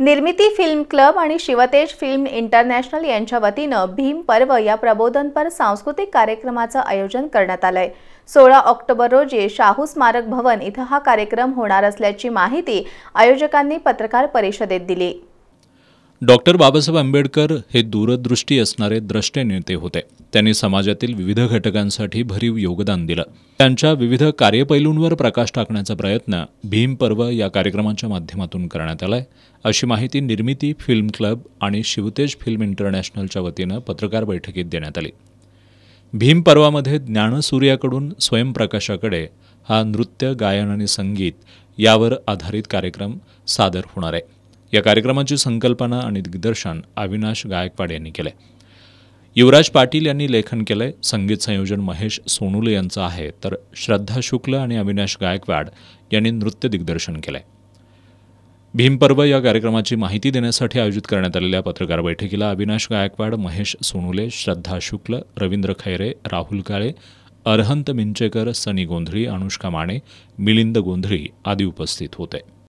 निर्मिती film club आणि Shivtej film international यांच्या वतीनं भीम पर्व या प्रबोधनपर सांस्कृतिक कार्यक्रमाचं आयोजन करण्यात आलंय सोळा ऑक्टोबर रोजी शाहू स्मारक भवन इथं हा कार्यक्रम होणार असल्याची माहिती आयोजकांनी पत्रकार परिषदेत दिली डॉक्टर बाबासाहेब आंबेडकर हे दूरदृष्टी असणारे द्रष्टे नेते होते त्यांनी समाजातील विविध घटकांसाठी भरीव योगदान दिलं त्यांच्या विविध कार्यपैलूंवर प्रकाश टाकण्याचा प्रयत्न भीम पर्व या कार्यक्रमाच्या माध्यमातून करण्यात आलाय अशी माहिती निर्मिती फिल्म क्लब आणि शिवतेज फिल्म इंटरनॅशनलच्या वतीनं पत्रकार बैठकीत देण्यात आली भीम पर्वामध्ये ज्ञानसूर्याकडून स्वयंप्रकाशाकडे हा नृत्य गायन आणि संगीत यावर आधारित कार्यक्रम सादर होणार आहे या कार्यक्रमाची संकल्पना आणि दिग्दर्शन अविनाश गायकवाड यांनी केलं युवराज पाटील यांनी लेखन केलं संगीत संयोजन महेश सोनुले यांचं आहे तर श्रद्धा शुक्ल आणि अविनाश गायकवाड यांनी नृत्य दिग्दर्शन केलं आहे भीमपर्व या कार्यक्रमाची माहिती देण्यासाठी आयोजित करण्यात आलेल्या पत्रकार बैठकीला अविनाश गायकवाड महेश सोनुले श्रद्धा शुक्ल रवींद्र खैरे राहुल काळे अरहंत मिंचेकर सनी गोंधळी अनुष्का माने मिलिंद गोंधळी आदी उपस्थित होते